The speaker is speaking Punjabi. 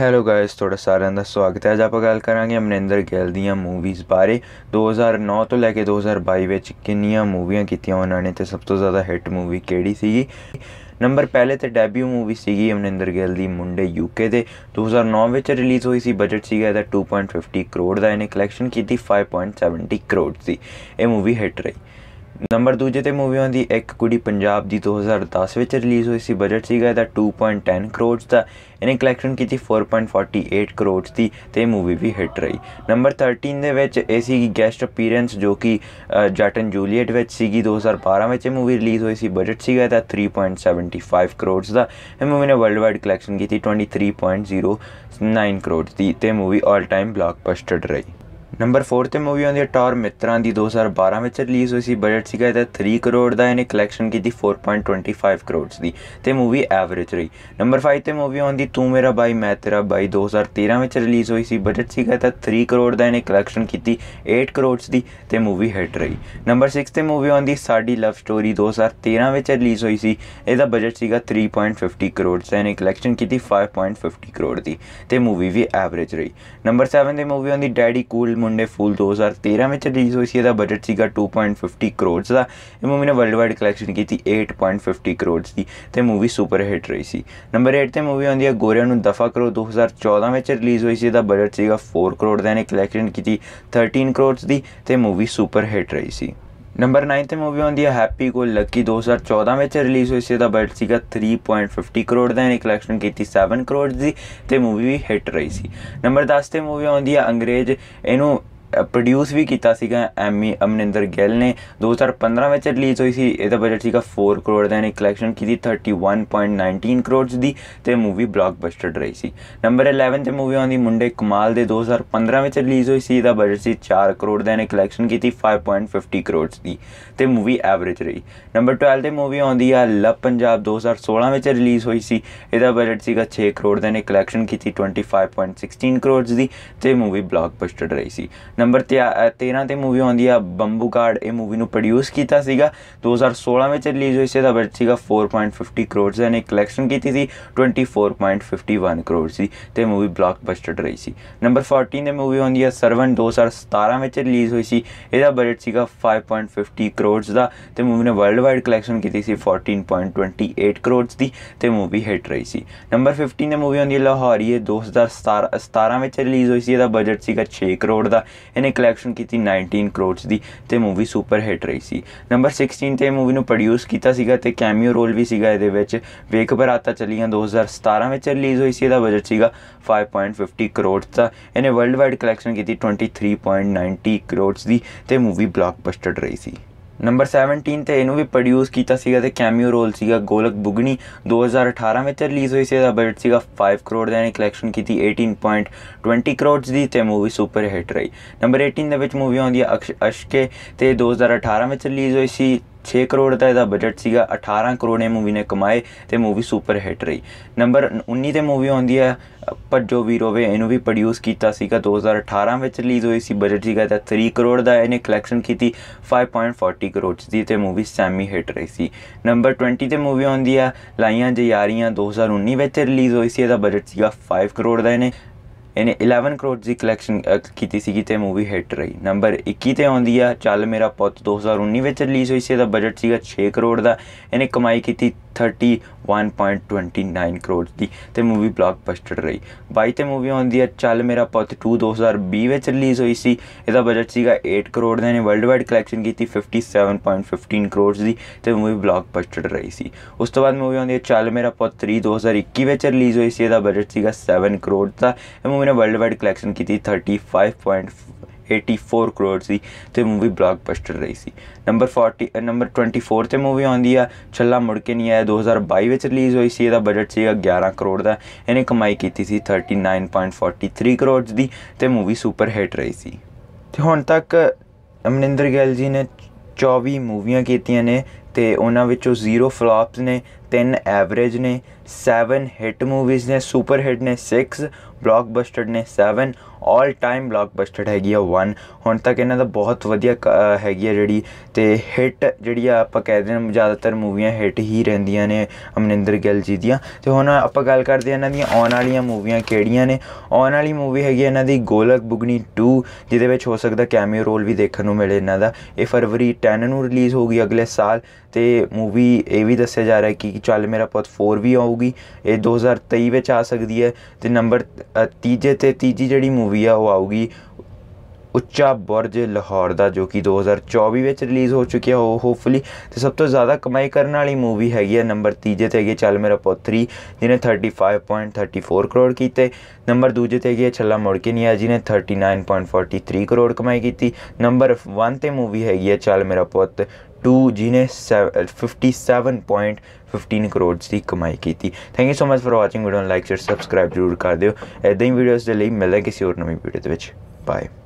ਹੈਲੋ ਗਾਇਸ ਤੁਹਾਡਾ ਸਾਰਿਆਂ ਦਾ ਸਵਾਗਤ ਹੈ ਅੱਜ ਆਪਾਂ ਗੱਲ ਕਰਾਂਗੇ ਅਮਰਿੰਦਰ ਗਿੱਲ ਦੀਆਂ ਮੂਵੀਜ਼ ਬਾਰੇ 2009 ਤੋਂ ਲੈ ਕੇ 2022 ਵਿੱਚ ਕਿੰਨੀਆਂ ਮੂਵੀਆਂ ਕੀਤੀਆਂ ਉਹਨਾਂ ਨੇ ਤੇ ਸਭ ਤੋਂ ਜ਼ਿਆਦਾ ਹਿੱਟ ਮੂਵੀ ਕਿਹੜੀ ਸੀਗੀ ਨੰਬਰ ਪਹਿਲੇ ਤੇ ਡੈਬਿਊ ਮੂਵੀ ਸੀਗੀ ਅਮਰਿੰਦਰ ਗਿੱਲ ਦੀ ਮੁੰਡੇ ਯੂਕੇ ਦੇ 2009 ਵਿੱਚ ਰਿਲੀਜ਼ ਹੋਈ ਸੀ ਬਜਟ ਸੀਗਾ ਇਹਦਾ 2.50 ਕਰੋੜ ਦਾ ਇਹਨੇ ਕਲੈਕਸ਼ਨ ਕੀਤੀ 5.70 ਕਰੋੜ ਸੀ ਇਹ ਮੂਵੀ ਹਿੱਟ ਰਹੀ ਨੰਬਰ ਦੂਜੇ ਤੇ ਮੂਵੀ ਆਉਂਦੀ ਇੱਕ ਕੁੜੀ ਪੰਜਾਬ ਦੀ 2010 ਵਿੱਚ ਰਿਲੀਜ਼ ਹੋਈ ਸੀ ਬਜਟ ਸੀਗਾ ਇਹਦਾ 2.10 ਕਰੋੜ ਦਾ ਇਹਨੇ ਕਲੈਕਸ਼ਨ ਕੀਤੀ 4.48 ਕਰੋੜ ਦੀ ਤੇ ਮੂਵੀ ਵੀ ਹਿੱਟ ਰਹੀ ਨੰਬਰ 13 ਦੇ ਵਿੱਚ ਇਹ ਦੀ ਗੈਸਟ ਅਪੀਅਰੈਂਸ ਜੋ ਕਿ ਜਟਨ ਜੂਲੀਅਟ ਵਿੱਚ ਸੀਗੀ 2012 ਵਿੱਚ ਮੂਵੀ ਰਿਲੀਜ਼ ਹੋਈ ਸੀ ਬਜਟ ਸੀਗਾ ਇਹਦਾ 3.75 ਕਰੋੜ ਦਾ ਇਹ ਮੂਵੀ ਨੇ ਵਰਲਡ ਵਾਈਡ ਕਲੈਕਸ਼ਨ ਕੀਤੀ 23.09 ਕਰੋੜ ਦੀ ਤੇ ਮੂਵੀ 올 ਟਾਈਮ ਬਲਾਕਬਸਟਰ ਰਹੀ ਨੰਬਰ 4 ਤੇ ਮੂਵੀ ਆਉਂਦੀ ਹੈ ਟੌਰ ਮਿੱਤਰਾਂ ਦੀ 2012 ਵਿੱਚ ਰਿਲੀਜ਼ ਹੋਈ ਸੀ ਬਜਟ ਸੀਗਾ ਇਹਦਾ 3 ਕਰੋੜ ਦਾ ਇਹਨੇ ਕਲੈਕਸ਼ਨ ਕੀਤੀ 4.25 ਕਰੋੜਸ ਦੀ ਤੇ ਮੂਵੀ ਐਵਰੇਜ ਰਹੀ ਨੰਬਰ 5 ਤੇ ਮੂਵੀ ਆਉਂਦੀ ਤੂੰ ਮੇਰਾ ਬਾਈ ਮੈਂ ਤੇਰਾ ਬਾਈ 2013 ਵਿੱਚ ਰਿਲੀਜ਼ ਹੋਈ ਸੀ ਬਜਟ ਸੀਗਾ ਇਹਦਾ 3 ਕਰੋੜ ਦਾ ਇਹਨੇ ਕਲੈਕਸ਼ਨ ਕੀਤੀ 8 ਕਰੋੜਸ ਦੀ ਤੇ ਮੂਵੀ ਹਿੱਟ ਰਹੀ ਨੰਬਰ 6 ਤੇ ਮੂਵੀ ਆਉਂਦੀ ਸਾਡੀ ਲਵ ਸਟੋਰੀ 2013 ਵਿੱਚ ਰਿਲੀਜ਼ ਹੋਈ ਸੀ ਇਹਦਾ ਬਜਟ ਸੀਗਾ 3.50 ਕਰੋੜਸ ਇਹਨੇ ਕਲੈਕਸ਼ਨ ਕੀਤੀ 5.50 ਕਰੋੜ ਦੀ ਤੇ ਮੂਵੀ ਵੀ ਐਵਰੇਜ ਰਹੀ ਨੰਬਰ 7 ਤੇ ਮੂਵੀ ਆਉਂਦੀ ਡੈਡੀ ਕੂਲ ਮੁੰਡੇ ਫੂਲ 2013 ਵਿੱਚ ਰਿਲੀਜ਼ ਹੋਈ ਸੀ ਇਹਦਾ ਬਜਟ ਸੀਗਾ 2.50 ਕਰੋੜ ਦਾ ਇਹ ਮੂਵੀ ਨੇ ਵਰਲਡ ਵਾਈਡ ਕਲੈਕਸ਼ਨ ਕੀਤੀ 8.50 ਕਰੋੜ ਦੀ ਤੇ ਮੂਵੀ ਸੁਪਰ ਹਿੱਟ ਰਹੀ ਸੀ ਨੰਬਰ 8 ਤੇ ਮੂਵੀ ਆਉਂਦੀ ਹੈ ਗੋਰਿਆਂ ਨੂੰ ਦਫਾ ਕਰੋ 2014 ਵਿੱਚ ਰਿਲੀਜ਼ ਹੋਈ ਸੀ ਇਹਦਾ ਬਜਟ ਸੀਗਾ 4 ਕਰੋੜ ਦਾ ਨੇ ਕਲੈਕਸ਼ਨ ਕੀਤੀ 13 ਕਰੋੜ ਦੀ ਤੇ ਮੂਵੀ ਸੁਪਰ ਹਿੱਟ ਰਹੀ ਸੀ ਨੰਬਰ 9 ਤੇ ਮੂਵੀ ਆਉਂਦੀ ਹੈ ਹੈਪੀ ਗੋ ਲੱਕੀ 2014 ਵਿੱਚ ਰਿਲੀਜ਼ ਹੋਈ ਸੀ ਦਾ ਬਜਟ ਸੀਗਾ 3.50 ਕਰੋੜ ਦਾ ਇਹਨੇ ਕਲੈਕਸ਼ਨ ਕੀਤੀ 7 ਕਰੋੜ ਦੀ ਤੇ ਮੂਵੀ ਵੀ ਹਿੱਟ ਰਹੀ ਸੀ ਨੰਬਰ 10 ਤੇ ਮੂਵੀ ਆਉਂਦੀ ਹੈ ਅੰਗਰੇਜ਼ ਇਹਨੂੰ ਪ੍ਰੋਡਿਊਸ ਵੀ ਕੀਤਾ ਸੀਗਾ ਐਮੀ ਅਮਨਿੰਦਰ ਗਿੱਲ ਨੇ 2015 ਵਿੱਚ ਰਿਲੀਜ਼ ਹੋਈ ਸੀ ਇਹਦਾ ਬਜਟ ਸੀਗਾ 4 ਕਰੋੜ ਦਾ ਨੇ ਕਲੈਕਸ਼ਨ ਕੀਤੀ 31.19 ਕਰੋੜ ਦੀ ਤੇ ਮੂਵੀ ਬਲੌਕਬਸਟਰ ਰਹੀ ਸੀ ਨੰਬਰ 11 ਤੇ ਮੂਵੀ ਆਉਂਦੀ ਮੁੰਡੇ ਕਮਾਲ ਦੇ 2015 ਵਿੱਚ ਰਿਲੀਜ਼ ਹੋਈ ਸੀ ਇਹਦਾ ਬਜਟ ਸੀ 4 ਕਰੋੜ ਦਾ ਨੇ ਕਲੈਕਸ਼ਨ ਕੀਤੀ 5.50 ਕਰੋੜ ਦੀ ਤੇ ਮੂਵੀ ਐਵਰੇਜ ਰਹੀ ਨੰਬਰ 12 ਤੇ ਮੂਵੀ ਆਉਂਦੀ ਆ ਲਵ ਪੰਜਾਬ 2016 ਵਿੱਚ ਰਿਲੀਜ਼ ਹੋਈ ਸੀ ਇਹਦਾ ਬਜਟ ਸੀਗਾ 6 ਕਰੋੜ ਦਾ ਨੇ ਕਲੈਕਸ਼ਨ ਕੀਤੀ 25.16 ਕਰੋੜ ਦੀ ਤੇ ਮੂਵੀ ਬਲੌਕਬਸਟਰ ਰਹੀ ਸੀ ਨੰਬਰ 13 ਤੇ ਮੂਵੀ ਆਉਂਦੀ ਆ ਬੰਬੂ ਕਾਰਡ ਇਹ ਮੂਵੀ ਨੂੰ ਪ੍ਰੋਡਿਊਸ ਕੀਤਾ ਸੀਗਾ 2016 ਵਿੱਚ ਰਿਲੀਜ਼ ਹੋਈ ਸੀ ਦਾ ਬਜਟ ਸੀਗਾ 4.50 ਕਰੋੜ ਦਾ ਇੱਕ ਕਲੈਕਸ਼ਨ ਕੀਤੀ ਸੀ 24.51 ਕਰੋੜ ਸੀ ਤੇ ਮੂਵੀ ਬਲਾਕਬਸਟਰ ਰਹੀ ਸੀ ਨੰਬਰ 14 ਤੇ ਮੂਵੀ ਆਉਂਦੀ ਆ ਸਰਵਨ 2017 ਵਿੱਚ ਰਿਲੀਜ਼ ਹੋਈ ਸੀ ਇਹਦਾ ਬਜਟ ਸੀਗਾ 5.50 ਕਰੋੜ ਦਾ ਤੇ ਮੂਵੀ ਨੇ ਵਰਲਡ ਵਾਈਡ ਕਲੈਕਸ਼ਨ ਕੀਤੀ ਸੀ 14.28 ਕਰੋੜ ਦੀ ਤੇ ਮੂਵੀ ਹਿੱਟ ਰਹੀ ਸੀ ਨੰਬਰ 15 ਤੇ ਮੂਵੀ ਆਉਂਦੀ ਆ ਲਾਹੌਰੀਏ 2017 ਵਿੱਚ ਰਿਲੀਜ਼ ਹੋਈ ਸੀ ਇਹਦਾ ਬਜਟ ਸੀਗਾ 6 ਕਰੋੜ ਦਾ ਇਹਨੇ ਕਲੈਕਸ਼ਨ ਕੀਤੀ 19 ਕਰੋੜ ਦੀ ਤੇ ਮੂਵੀ ਸੁਪਰ ਹਿੱਟ ਰਹੀ ਸੀ ਨੰਬਰ 16 ਤੇ ਮੂਵੀ ਨੂੰ ਪ੍ਰੋਡਿਊਸ ਕੀਤਾ ਸੀਗਾ ਤੇ ਕੈਮਿਓ ਰੋਲ ਵੀ ਸੀਗਾ ਇਹਦੇ ਵਿੱਚ ਵੇਖ ਬਰਾਤਾ ਚੱਲੀਆਂ 2017 ਵਿੱਚ ਰਿਲੀਜ਼ ਹੋਈ ਸੀ ਇਹਦਾ ਬਜਟ ਸੀਗਾ 5.50 ਕਰੋੜ ਦਾ ਇਹਨੇ ਵਰਲਡ ਵਾਈਡ ਕਲੈਕਸ਼ਨ ਕੀਤੀ 23.90 ਕਰੋੜ ਦੀ ਤੇ ਮੂਵੀ ਬਲਾਕਬਸਟਰ ਰਹੀ ਸੀ ਨੰਬਰ 17 ਤੇ ਇਹਨੂੰ ਵੀ ਪ੍ਰੋਡਿਊਸ ਕੀਤਾ ਸੀਗਾ ਤੇ ਕੈਮਿਓ ਰੋਲ ਸੀਗਾ ਗੋਲਕ ਬੁਗਣੀ 2018 ਵਿੱਚ ਰਿਲੀਜ਼ ਹੋਈ ਸੀ ਇਹਦਾ ਬਜਟ ਸੀਗਾ 5 ਕਰੋੜ ਦਾ ਇਹਨੇ ਕਲੈਕਸ਼ਨ ਕੀਤੀ 18.20 ਕਰੋੜ ਦੀ ਤੇ ਮੂਵੀ ਸੁਪਰ ਹਿੱਟ ਰਹੀ ਨੰਬਰ 18 ਦੇ ਵਿੱਚ ਮੂਵੀ ਆਉਂਦੀ ਹੈ ਅਸ਼ਕੇ ਤੇ 2018 ਵਿੱਚ ਰਿਲੀਜ਼ ਹੋਈ ਸੀ 6 ਕਰੋੜ ਦਾ ਇਹਦਾ ਬਜਟ ਸੀਗਾ 18 ਕਰੋੜ ਇਹ ਮੂਵੀ ਨੇ ਕਮਾਏ ਤੇ ਮੂਵੀ ਸੁਪਰ ਹਿੱਟ ਰਹੀ ਨੰਬਰ 19 ਤੇ ਮੂਵੀ ਆਉਂਦੀ ਹੈ ਭੱਜੋ ਵੀਰੋ ਵੇ ਇਹਨੂੰ ਵੀ ਪ੍ਰੋਡਿਊਸ ਕੀਤਾ ਸੀਗਾ 2018 ਵਿੱਚ ਰਿਲੀਜ਼ ਹੋਈ ਸੀ ਬਜਟ ਸੀਗਾ ਤਾਂ 3 ਕਰੋੜ ਦਾ ਇਹਨੇ ਕਲੈਕਸ਼ਨ ਕੀਤੀ 5.40 ਕਰੋੜ ਦੀ ਤੇ ਮੂਵੀ ਸੈਮੀ ਹਿੱਟ ਰਹੀ ਸੀ ਨੰਬਰ 20 ਤੇ ਮੂਵੀ ਆਉਂਦੀ ਹੈ ਲਾਈਆਂ ਜਿਆਰੀਆਂ 2019 ਵਿੱਚ ਰਿਲੀਜ਼ ਹੋਈ ਸੀ ਇਹਦਾ ਬਜਟ ਸੀਗਾ 5 ਕਰੋੜ ਦਾ ਇਹਨੇ ਇਹਨੇ 11 ਕਰੋੜ ਦੀ ਕਲੈਕਸ਼ਨ ਕੀਤੀ ਸੀਗੀ ਤੇ ਮੂਵੀ ਹਿੱਟ ਰਹੀ ਨੰਬਰ 21 ਤੇ ਆਉਂਦੀ ਆ ਚੱਲ ਮੇਰਾ ਪੁੱਤ 2019 ਵਿੱਚ ਰਿਲੀਜ਼ ਹੋਈ ਸੀ ਇਹਦਾ ਬਜਟ ਸੀਗਾ 6 ਕਰੋੜ ਦਾ ਇਹਨੇ ਕਮਾਈ ਕੀਤੀ 31.29 ਕਰੋੜ ਦੀ ਤੇ ਮੂਵੀ ਬਲਾਕਬਸਟਰ ਰਹੀ 22 ਤੇ ਮੂਵੀ ਆਉਂਦੀ ਹੈ ਚੱਲ ਮੇਰਾ ਪੁੱਤ 2 2020 ਵਿੱਚ ਰਿਲੀਜ਼ ਹੋਈ ਸੀ ਇਹਦਾ ਬਜਟ ਸੀਗਾ 8 ਕਰੋੜ ਦਾ ਨੇ ਵਰਲਡ ਵਾਈਡ ਕਲੈਕਸ਼ਨ ਕੀਤੀ 57.15 ਕਰੋੜ ਦੀ ਤੇ ਮੂਵੀ ਬਲਾਕਬਸਟਰ ਰਹੀ ਸੀ ਉਸ ਤੋਂ ਬਾਅਦ ਮੂਵੀ ਆਉਂਦੀ ਹੈ ਚੱਲ ਮੇਰਾ ਪੁੱਤ 3 2021 ਵਿੱਚ ਰਿਲੀਜ਼ ਹੋਈ ਸੀ ਇਹਦਾ ਬਜਟ ਸੀਗਾ 7 ਕਰੋੜ ਦਾ ਇਹ ਮੂਵੀ ਨੇ ਵਰਲਡ ਵਾਈਡ ਕਲੈਕਸ਼ਨ ਕੀਤੀ 35. 84 ਕਰੋੜ ਸੀ ਤੇ ਮੂਵੀ ਬਲਾਕਬਸਟਰ ਰਹੀ ਸੀ ਨੰਬਰ 40 ਨੰਬਰ 24 ਤੇ ਮੂਵੀ ਆਉਂਦੀ ਆ ਛੱਲਾ ਮੁੜ ਕੇ ਨਹੀਂ ਆਇਆ 2022 ਵਿੱਚ ਰਿਲੀਜ਼ ਹੋਈ ਸੀ ਇਹਦਾ ਬਜਟ ਸੀਗਾ 11 ਕਰੋੜ ਦਾ ਇਹਨੇ ਕਮਾਈ ਕੀਤੀ ਸੀ 39.43 ਕਰੋੜ ਦੀ ਤੇ ਮੂਵੀ ਸੁਪਰ ਹਿੱਟ ਰਹੀ ਸੀ ਤੇ ਹੁਣ ਤੱਕ ਅਮਨਿੰਦਰ ਗੈਲ ਜੀ ਨੇ 24 ਮੂਵੀਆਂ ਕੀਤੀਆਂ ਨੇ ਤੇ ਉਹਨਾਂ ਵਿੱਚੋਂ ਜ਼ੀਰੋ ਫਲॉप्स ਨੇ ਤਿੰਨ ਐਵਰੇਜ ਨੇ ਸੈਵਨ ਹਿੱਟ ਮੂਵੀਜ਼ ਨੇ ਸੁਪਰ ਹਿੱਟ ਨੇ ਸਿਕਸ ਬਲੌਕਬਸਟਰ ਨੇ ਸੈਵਨ ਆਲ ਟਾਈਮ ਬਲੌਕਬਸਟਰ ਹੈਗੀ ਆ 1 ਹੁਣ ਤੱਕ ਇਹਨਾਂ ਦਾ ਬਹੁਤ ਵਧੀਆ ਹੈਗੀ ਆ ਜਿਹੜੀ ਤੇ ਹਿੱਟ ਜਿਹੜੀ ਆ ਆਪਾਂ ਕਹਿੰਦੇ ਨੇ ਜ਼ਿਆਦਾਤਰ ਮੂਵੀਆਂ ਹਿੱਟ ਹੀ ਰਹਿੰਦੀਆਂ ਨੇ ਅਮਨਿੰਦਰ ਗਿੱਲ ਜੀ ਦੀਆਂ ਤੇ ਹੁਣ ਆਪਾਂ ਗੱਲ ਕਰਦੇ ਇਹਨਾਂ ਦੀਆਂ ਆਉਣ ਵਾਲੀਆਂ ਮੂਵੀਆਂ ਕਿਹੜੀਆਂ ਨੇ ਆਉਣ ਵਾਲੀ ਮੂਵੀ ਹੈਗੀ ਇਹਨਾਂ ਦੀ ਗੋਲਕ ਬੁਗਨੀ 2 ਜਿਹਦੇ ਵਿੱਚ ਹੋ ਸਕਦਾ ਕੈਮੀਓ ਰੋਲ ਵੀ ਦੇਖਣ ਨੂੰ ਮਿਲੇ ਇਹਨਾਂ ਦਾ ਇਹ ਫਰਵਰੀ 10 ਨੂੰ ਰਿਲੀਜ਼ ਹੋਊਗੀ ਅਗਲੇ ਸਾਲ ਤੇ ਮੂਵੀ ਇਹ ਵੀ ਦੱਸਿਆ ਜਾ ਰਿਹਾ ਹੈ ਕਿ ਚੱਲ ਮੇਰਾ ਪੁੱਤ 4 ਵੀ ਆਊਗੀ ਇਹ 2023 ਵਿੱਚ ਆ ਸਕਦੀ ਹੈ ਤੇ ਨੰਬਰ ਤੀਜੇ ਤੇ ਤੀਜੀ ਜਿਹੜੀ ਮੂਵੀ ਆ ਉਹ ਆਊਗੀ ਉੱਚਾ ਬੁਰਜ ਲਾਹੌਰ ਦਾ ਜੋ ਕਿ 2024 ਵਿੱਚ ਰਿਲੀਜ਼ ਹੋ ਚੁੱਕਿਆ ਹੋ ਹੋਪਫੁਲੀ ਤੇ ਸਭ ਤੋਂ ਜ਼ਿਆਦਾ ਕਮਾਈ ਕਰਨ ਵਾਲੀ ਮੂਵੀ ਹੈਗੀ ਹੈ ਨੰਬਰ 3 ਤੇ ਹੈਗੀ ਚੱਲ ਮੇਰਾ ਪੋਤਰੀ ਜਿਹਨੇ 35.34 ਕਰੋੜ ਕੀਤੇ ਨੰਬਰ ਦੂਜੇ ਤੇ ਹੈਗੀ ਛੱਲਾ ਮੁੜ ਕੇ ਨਹੀਂ ਆ ਜਿਹਨੇ 39.43 ਕਰੋੜ ਕਮਾਈ ਕੀਤੀ ਨੰਬਰ 1 ਤੇ ਮੂਵੀ ਹੈਗੀ ਹੈ ਚੱਲ ਮੇਰਾ ਪੁੱਤ 2 ਜਿਹਨੇ 57.15 ਕਰੋੜ ਦੀ ਕਮਾਈ ਕੀਤੀ thank you so much for watching video like share subscribe ਜਰੂਰ ਕਰ ਦਿਓ ਐਦਾਂ ਹੀ ਵੀਡੀਓਜ਼ ਦੇ ਲਈ ਮਿਲਾਂਗੇ ਕਿਸੇ ਹੋਰ ਨਵੀਂ ਵੀਡੀਓ ਦੇ ਵਿੱਚ ਬਾਏ